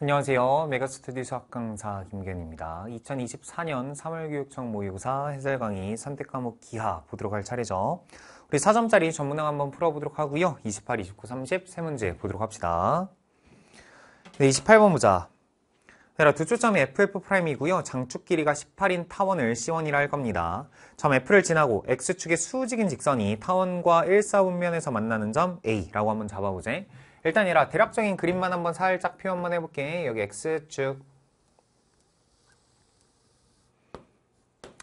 안녕하세요. 메가스튜디 수학 강사 김견입니다. 2024년 3월 교육청 모의고사 해설 강의 선택 과목 기하 보도록 할 차례죠. 우리 4점짜리 전문항 한번 풀어보도록 하고요. 28, 29, 30 세 문제 보도록 합시다. 네, 28번 보자. 두 초점이 FF'이고요. 장축 길이가 18인 타원을 C1이라 할 겁니다. 점 F를 지나고 X축의 수직인 직선이 타원과 1사분면에서 만나는 점 A라고 한번 잡아보재 일단 이라 대략적인 그림만 한번 살짝 표현만 해볼게. 여기 X축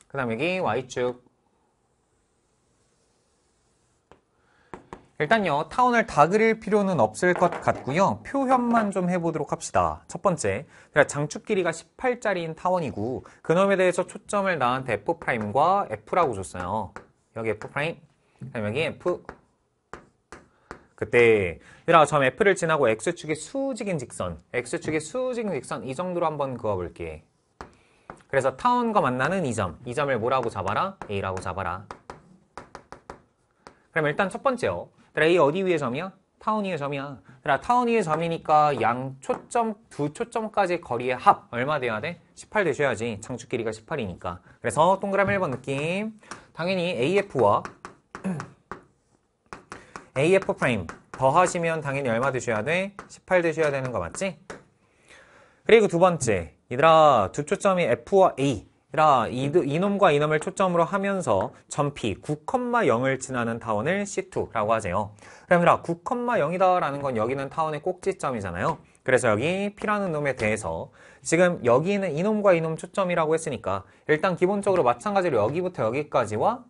그 다음 여기 Y축 일단요 타원을 다 그릴 필요는 없을 것 같고요 표현만 좀 해보도록 합시다 첫 번째 장축 길이가 18짜리인 타원이고 그놈에 대해서 초점을 나한테 F'과 F라고 줬어요 여기 F' 그다음 여기 F 그때 얘들아 점 F를 지나고 X축의 수직인 직선 X축의 수직인 직선 이 정도로 한번 그어볼게 그래서 타원과 만나는 이 점, 이 점을 뭐라고 잡아라? A라고 잡아라. 그럼 일단 첫 번째요. 그래, A 어디 위에 점이야? 타원 위에 점이야. 그래, 타원 위에 점이니까 양 초점, 두 초점까지 거리의 합 얼마 돼야 돼? 18 되셔야지. 창축 길이가 18이니까. 그래서 동그라미 1번 느낌. 당연히 AF와 AF 프레임 더하시면 당연히 얼마 드셔야 돼? 18 드셔야 되는 거 맞지? 그리고 두 번째 얘들아 두 초점이 F와 A 얘들아 이, 이놈과 이놈을 초점으로 하면서 점피 9,0을 지나는 타원을 C2라고 하세요 그럼 얘들아 9,0이다 라는 건 여기는 타원의 꼭지점이잖아요 그래서 여기 P라는 놈에 대해서 지금 여기는 이놈과 이놈 초점이라고 했으니까 일단 기본적으로 마찬가지로 여기부터 여기까지와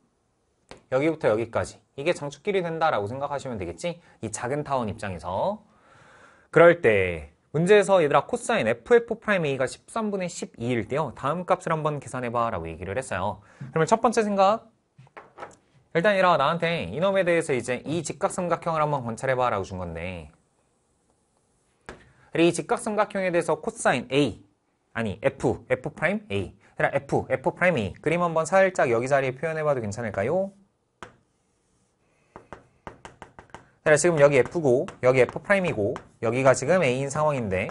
여기부터 여기까지 이게 장축길이 된다라고 생각하시면 되겠지? 이 작은 타원 입장에서 그럴 때 문제에서 얘들아 코사인 f4 프라임 a가 13분의 12일 때요 다음 값을 한번 계산해봐 라고 얘기를 했어요 그러면 첫 번째 생각 일단 얘라 나한테 이놈에 대해서 이제 이 직각삼각형을 한번 관찰해봐 라고 준 건데 이 직각삼각형에 대해서 코사인 a 아니 f, f 프라임 a 해라 F, F 프라임이 그림 한번 살짝 여기 자리에 표현해봐도 괜찮을까요? 해라 지금 여기 F고 여기 F 프라임이고 여기가 지금 A인 상황인데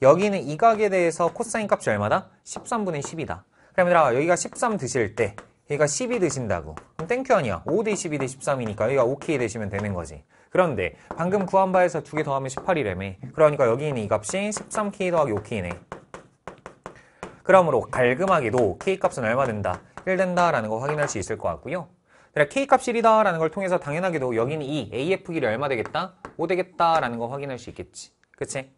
여기는 이 각에 대해서 코사인 값이 얼마다? 13분의 10이다. 그러면 여기가 13 드실 때 얘가 12 드신다고. 그럼 땡큐 아니야. 5대12대 13이니까 여기가 5K 되시면 되는 거지. 그런데 방금 구한 바에서 두 개 더하면 18이래매. 그러니까 여기 있는 이 값이 13K 더하기 5K네. 그러므로 갈금하기도 K값은 얼마 된다? 1 된다라는 거 확인할 수 있을 것 같고요. 그래 K값이 1이다라는 걸 통해서 당연하게도 여기는 2, AF 길이 얼마 되겠다? 5 되겠다라는 거 확인할 수 있겠지. 그치?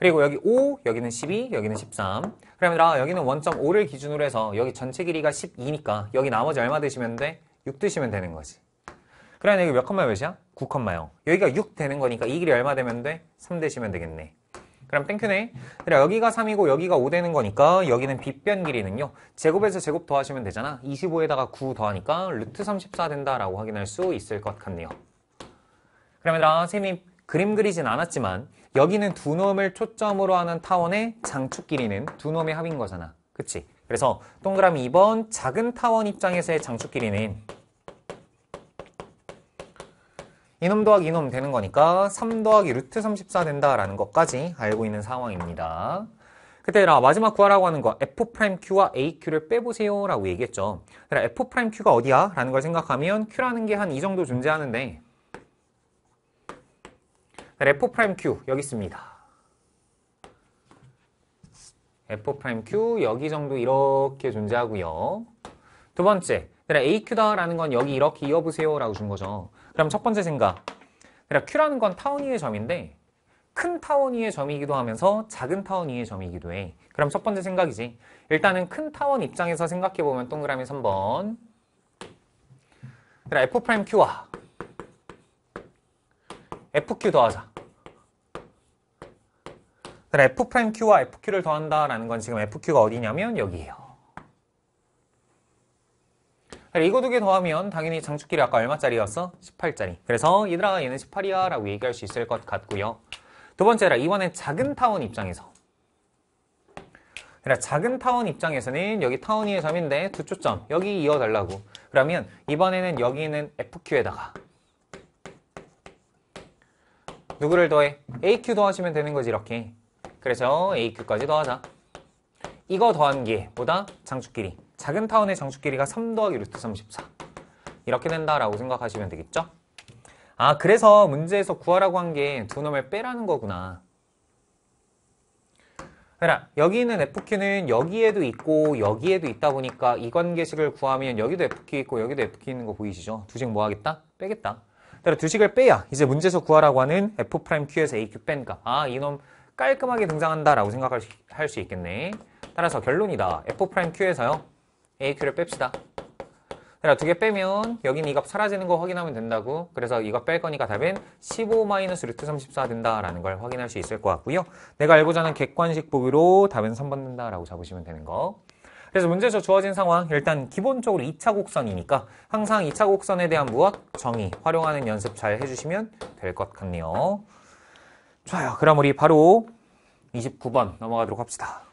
그리고 여기 5, 여기는 12, 여기는 13. 그러면 아, 여기는 1.5를 기준으로 해서 여기 전체 길이가 12니까 여기 나머지 얼마 드시면 돼? 6 드시면 되는 거지. 그러면 여기 몇 컴마 몇이야? 9 컴마 0. 여기가 6 되는 거니까 이 길이 얼마 되면 돼? 3 되시면 되겠네. 그럼 땡큐네. 그래 여기가 3이고 여기가 5 되는 거니까 여기는 빗변 길이는요. 제곱에서 제곱 더하시면 되잖아. 25에다가 9 더하니까 루트 34 된다라고 확인할 수 있을 것 같네요. 그럼 얘들아 쌤이 그림 그리진 않았지만 여기는 두 놈을 초점으로 하는 타원의 장축 길이는 두 놈의 합인 거잖아. 그치? 그래서 동그라미 2번 작은 타원 입장에서의 장축 길이는 이놈 더하기 이놈 되는 거니까 3 더하기 루트 34 된다라는 것까지 알고 있는 상황입니다. 그때 나 마지막 구하라고 하는 거 F'Q와 AQ를 빼보세요 라고 얘기했죠. F'Q가 어디야? 라는 걸 생각하면 Q라는 게 한 이 정도 존재하는데 F'Q 여기 있습니다. F'Q 여기 정도 이렇게 존재하고요. 두 번째, AQ다라는 건 여기 이렇게 이어보세요 라고 준 거죠. 그럼 첫 번째 생각. 그냥 Q라는 건 타원 위의 점인데 큰 타원 위의 점이기도 하면서 작은 타원 위의 점이기도 해. 그럼 첫 번째 생각이지. 일단은 큰 타원 입장에서 생각해보면 동그라미 3번. 그럼 F'Q와 FQ 더하자. 그럼 F'Q와 FQ를 더한다라는 건 지금 FQ가 어디냐면 여기예요. 이거 두 개 더하면 당연히 장축길이 아까 얼마짜리였어? 18짜리. 그래서 얘들아 얘는 18이야 라고 얘기할 수 있을 것 같고요. 두 번째라 이번엔 작은 타원 입장에서 그래 작은 타원 입장에서는 여기 타원위의 점인데 두 초점 여기 이어달라고 그러면 이번에는 여기 있는 FQ에다가 누구를 더해? AQ 더하시면 되는 거지 이렇게 그래서 AQ까지 더하자 이거 더한 게 뭐다? 장축길이 작은 타운의 정수 길이가 3 더하기 루트 34 이렇게 된다라고 생각하시면 되겠죠? 아 그래서 문제에서 구하라고 한 게 두 놈을 빼라는 거구나 그러 여기 있는 FQ는 여기에도 있고 여기에도 있다 보니까 이 관계식을 구하면 여기도 FQ 있고 여기도 FQ 있는 거 보이시죠? 두식 뭐 하겠다? 빼겠다 따라 두식을 빼야 이제 문제에서 구하라고 하는 F'Q에서 AQ 뺀 값. 아, 이놈 깔끔하게 등장한다라고 생각할 수, 수 있겠네. 따라서 결론이다. F'Q에서요. AQ를 뺍시다. 그래 두개 빼면 여기는 이값 사라지는 거 확인하면 된다고 그래서 이거 뺄 거니까 답은 15 마이너스 루트 34 된다라는 걸 확인할 수 있을 것 같고요 내가 알고자 하는 객관식 보기로 답은 3번 된다라고 잡으시면 되는 거 그래서 문제에서 주어진 상황 일단 기본적으로 2차 곡선이니까 항상 2차 곡선에 대한 무엇? 정의 활용하는 연습 잘 해주시면 될 것 같네요 좋아요 그럼 우리 바로 29번 넘어가도록 합시다